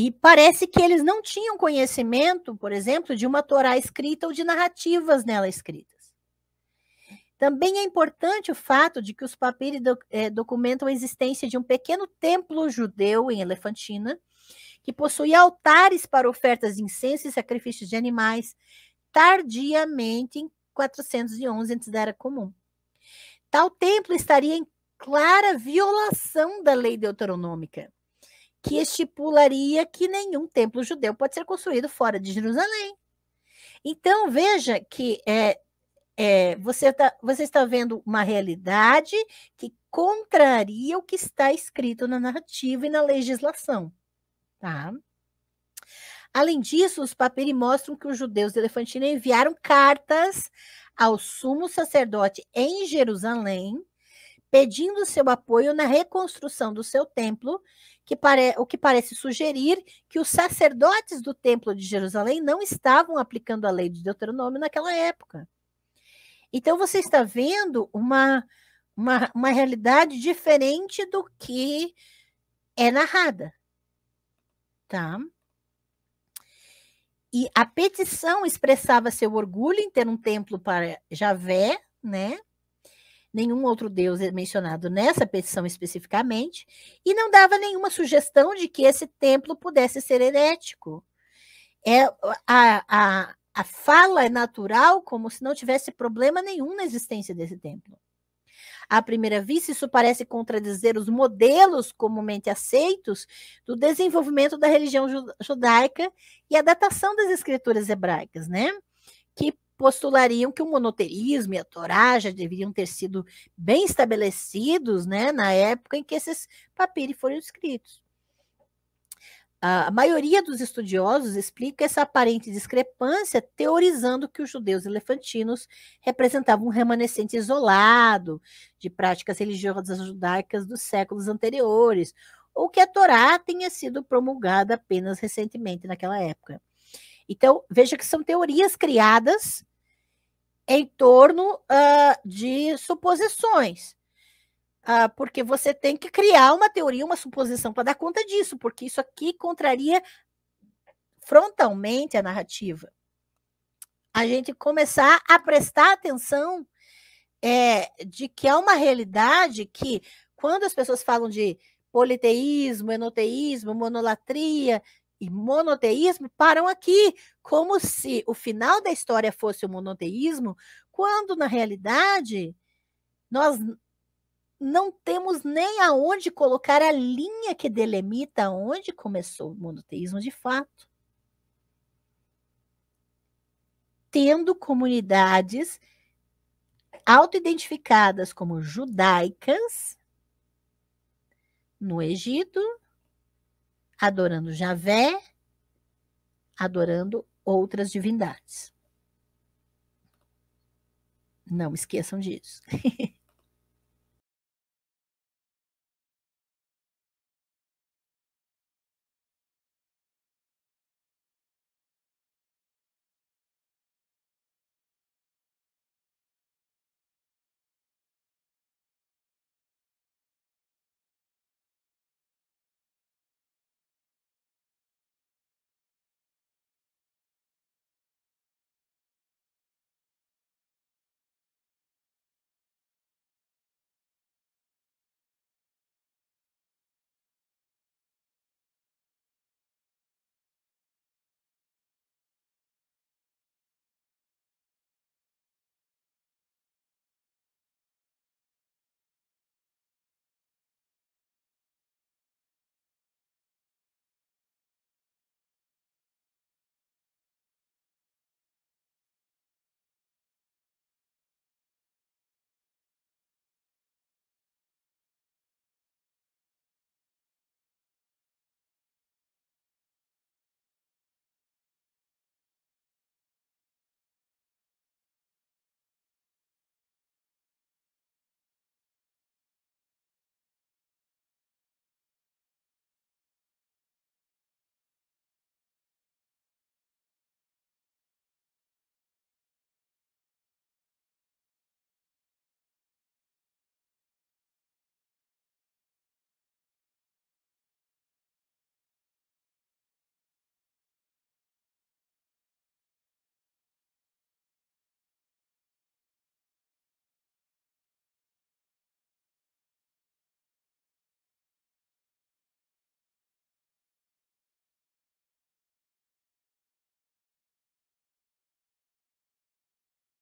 E parece que eles não tinham conhecimento, por exemplo, de uma Torá escrita ou de narrativas nela escritas. Também é importante o fato de que os papiros do, eh, documentam a existência de um pequeno templo judeu em Elefantina, que possuía altares para ofertas de incenso e sacrifícios de animais, tardiamente em 411 antes da Era Comum. Tal templo estaria em clara violação da lei deuteronômica que estipularia que nenhum templo judeu pode ser construído fora de Jerusalém. Então, veja que é, é, você, tá, você está vendo uma realidade que contraria o que está escrito na narrativa e na legislação. Tá? Além disso, os papéis mostram que os judeus de Elefantina enviaram cartas ao sumo sacerdote em Jerusalém, pedindo seu apoio na reconstrução do seu templo, que pare... o que parece sugerir que os sacerdotes do Templo de Jerusalém não estavam aplicando a lei de Deuteronômio naquela época. Então você está vendo uma, uma, uma realidade diferente do que é narrada. Tá? E a petição expressava seu orgulho em ter um templo para Javé, né? nenhum outro Deus é mencionado nessa petição especificamente, e não dava nenhuma sugestão de que esse templo pudesse ser herético. É, a, a, a fala é natural, como se não tivesse problema nenhum na existência desse templo. À primeira vista, isso parece contradizer os modelos comumente aceitos do desenvolvimento da religião judaica e a datação das escrituras hebraicas, né? Que postulariam que o monoteísmo e a Torá já deveriam ter sido bem estabelecidos né, na época em que esses papiri foram escritos. A maioria dos estudiosos explica essa aparente discrepância teorizando que os judeus elefantinos representavam um remanescente isolado de práticas religiosas judaicas dos séculos anteriores, ou que a Torá tenha sido promulgada apenas recentemente naquela época. Então, veja que são teorias criadas em torno uh, de suposições. Uh, porque você tem que criar uma teoria, uma suposição para dar conta disso, porque isso aqui contraria frontalmente a narrativa. A gente começar a prestar atenção é, de que há é uma realidade que, quando as pessoas falam de politeísmo, enoteísmo, monolatria, e monoteísmo param aqui, como se o final da história fosse o monoteísmo, quando na realidade nós não temos nem aonde colocar a linha que delimita onde começou o monoteísmo de fato. Tendo comunidades autoidentificadas como judaicas no Egito, adorando Javé, adorando outras divindades. Não esqueçam disso.